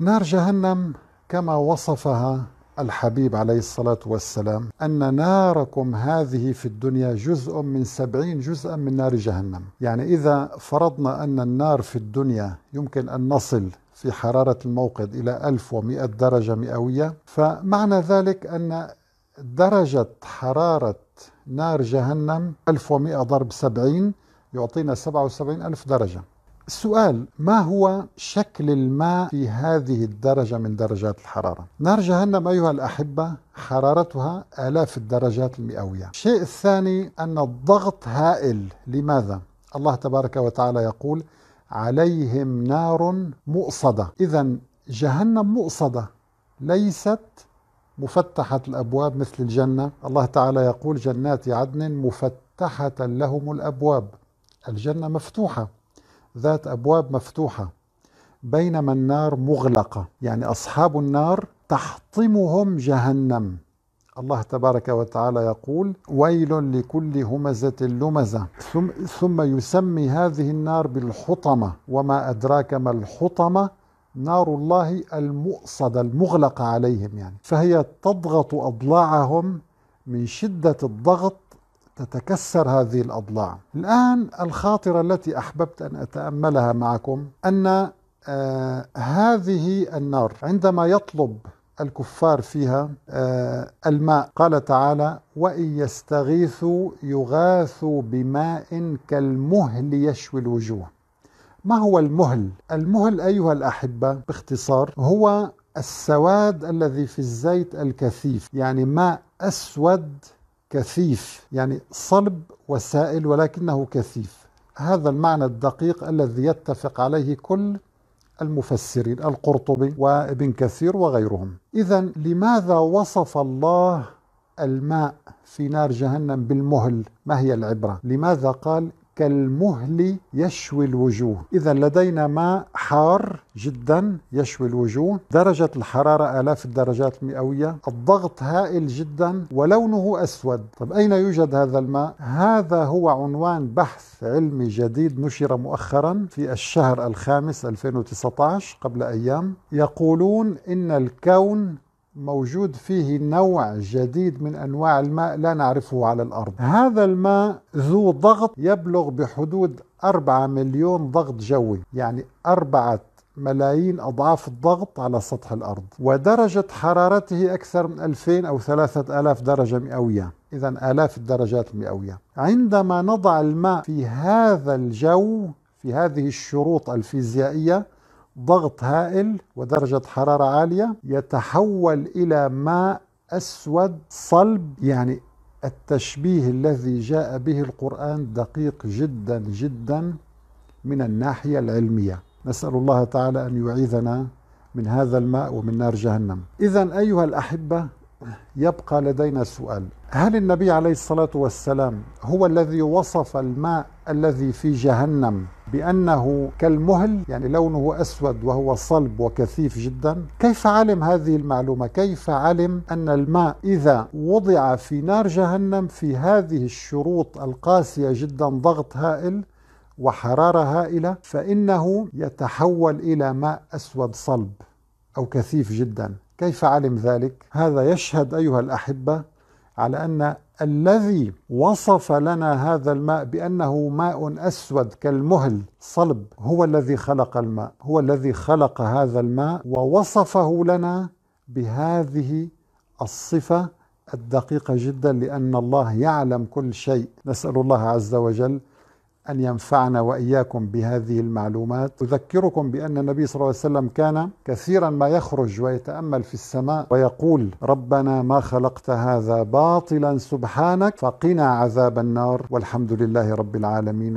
نار جهنم كما وصفها الحبيب عليه الصلاة والسلام أن ناركم هذه في الدنيا جزء من سبعين جزءا من نار جهنم يعني إذا فرضنا أن النار في الدنيا يمكن أن نصل في حرارة الموقد إلى 1100 درجة مئوية فمعنى ذلك أن درجة حرارة نار جهنم 1100 ضرب 70 يعطينا وسبعين ألف درجة السؤال ما هو شكل الماء في هذه الدرجة من درجات الحرارة؟ نار جهنم أيها الأحبة حرارتها آلاف الدرجات المئوية الشيء الثاني أن الضغط هائل لماذا؟ الله تبارك وتعالى يقول عليهم نار مؤصدة إذا جهنم مؤصدة ليست مفتحة الأبواب مثل الجنة الله تعالى يقول جنات عدن مفتحة لهم الأبواب الجنة مفتوحة ذات أبواب مفتوحة بينما النار مغلقة يعني أصحاب النار تحطمهم جهنم الله تبارك وتعالى يقول ويل لكل همزة لمزة ثم, ثم يسمي هذه النار بالحطمة وما أدراك ما الحطمة نار الله المؤصدة المغلقة عليهم يعني فهي تضغط أضلاعهم من شدة الضغط تتكسر هذه الاضلاع. الان الخاطره التي احببت ان اتاملها معكم ان آه هذه النار عندما يطلب الكفار فيها آه الماء قال تعالى وان يستغيثوا يغاثوا بماء كالمهل يشوي الوجوه ما هو المهل المهل ايها الاحبه باختصار هو السواد الذي في الزيت الكثيف يعني ماء اسود كثيف يعني صلب وسائل ولكنه كثيف هذا المعنى الدقيق الذي يتفق عليه كل المفسرين القرطبي وابن كثير وغيرهم اذا لماذا وصف الله الماء في نار جهنم بالمهل ما هي العبره لماذا قال كالمهل يشوي الوجوه إذا لدينا ماء حار جدا يشوي الوجوه درجة الحرارة آلاف الدرجات المئوية الضغط هائل جدا ولونه أسود طب أين يوجد هذا الماء؟ هذا هو عنوان بحث علمي جديد نشر مؤخرا في الشهر الخامس 2019 قبل أيام يقولون إن الكون موجود فيه نوع جديد من انواع الماء لا نعرفه على الارض. هذا الماء ذو ضغط يبلغ بحدود 4 مليون ضغط جوي، يعني 4 ملايين أضعاف الضغط على سطح الأرض ودرجة حرارته أكثر من 2000 أو 3000 درجة مئوية إذا آلاف الدرجات المئوية عندما نضع الماء في هذا الجو في هذه الشروط الفيزيائية ضغط هائل ودرجة حرارة عالية يتحول إلى ماء أسود صلب يعني التشبيه الذي جاء به القرآن دقيق جدا جدا من الناحية العلمية نسأل الله تعالى أن يعيذنا من هذا الماء ومن نار جهنم إذا أيها الأحبة يبقى لدينا سؤال هل النبي عليه الصلاة والسلام هو الذي وصف الماء الذي في جهنم بأنه كالمهل يعني لونه أسود وهو صلب وكثيف جدا كيف علم هذه المعلومة كيف علم أن الماء إذا وضع في نار جهنم في هذه الشروط القاسية جدا ضغط هائل وحرارة هائلة فإنه يتحول إلى ماء أسود صلب أو كثيف جدا كيف علم ذلك؟ هذا يشهد أيها الأحبة على أن الذي وصف لنا هذا الماء بأنه ماء أسود كالمهل صلب هو الذي خلق الماء هو الذي خلق هذا الماء ووصفه لنا بهذه الصفة الدقيقة جدا لأن الله يعلم كل شيء نسأل الله عز وجل أن ينفعنا وإياكم بهذه المعلومات أذكركم بأن النبي صلى الله عليه وسلم كان كثيرا ما يخرج ويتأمل في السماء ويقول ربنا ما خلقت هذا باطلا سبحانك فقنا عذاب النار والحمد لله رب العالمين